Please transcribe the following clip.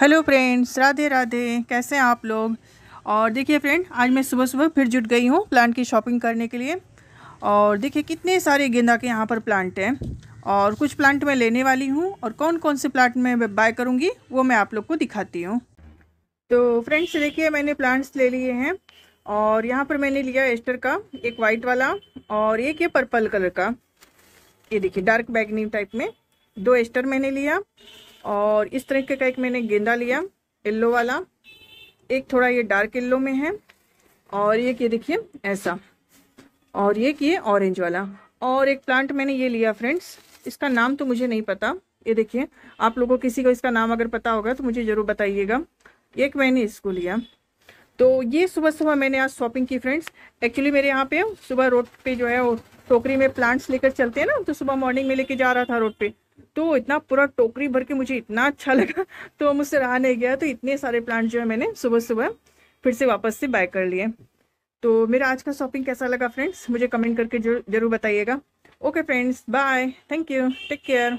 hello friends Radhe Radhe कैसे हैं आप लोग और देखिए फ्रेंड आज मैं सुबह सुबह फिर जुट गई हूँ प्लांट की शॉपिंग करने के लिए और देखिए कितने सारे गेंदा के यहाँ पर प्लांट हैं और कुछ प्लांट मैं लेने वाली हूँ और कौन कौन से प्लांट मैं बाय करूँगी वो मैं आप लोग को दिखाती हूँ तो फ्रेंड्स देखिए मैंने प्लांट्स ले लिए हैं और यहाँ पर मैंने लिया एस्टर का एक वाइट वाला और एक ये पर्पल कलर का ये देखिए डार्क बैगनी टाइप में दो एस्टर मैंने लिया और इस तरीके का एक मैंने गेंदा लिया येल्लो वाला एक थोड़ा ये डार्क येल्लो में है और एक ये देखिए ऐसा और एक ये ऑरेंज वाला और एक प्लांट मैंने ये लिया फ्रेंड्स इसका नाम तो मुझे नहीं पता ये देखिए आप लोगों को किसी को इसका नाम अगर पता होगा तो मुझे ज़रूर बताइएगा एक मैंने इसको लिया तो ये सुबह सुबह मैंने आज शॉपिंग की फ्रेंड्स एक्चुअली मेरे यहाँ पे सुबह रोड पे जो है वो टोकरी में प्लांट्स लेकर चलते हैं ना तो सुबह मॉर्निंग में लेके जा रहा था रोड पे तो इतना पूरा टोकरी भर के मुझे इतना अच्छा लगा तो मुझसे रहा नहीं गया तो इतने सारे प्लांट जो है मैंने सुबह सुबह फिर से वापस से बाय कर लिए तो मेरा आज का शॉपिंग कैसा लगा फ्रेंड्स मुझे कमेंट करके जरूर बताइएगा okay friends bye thank you take care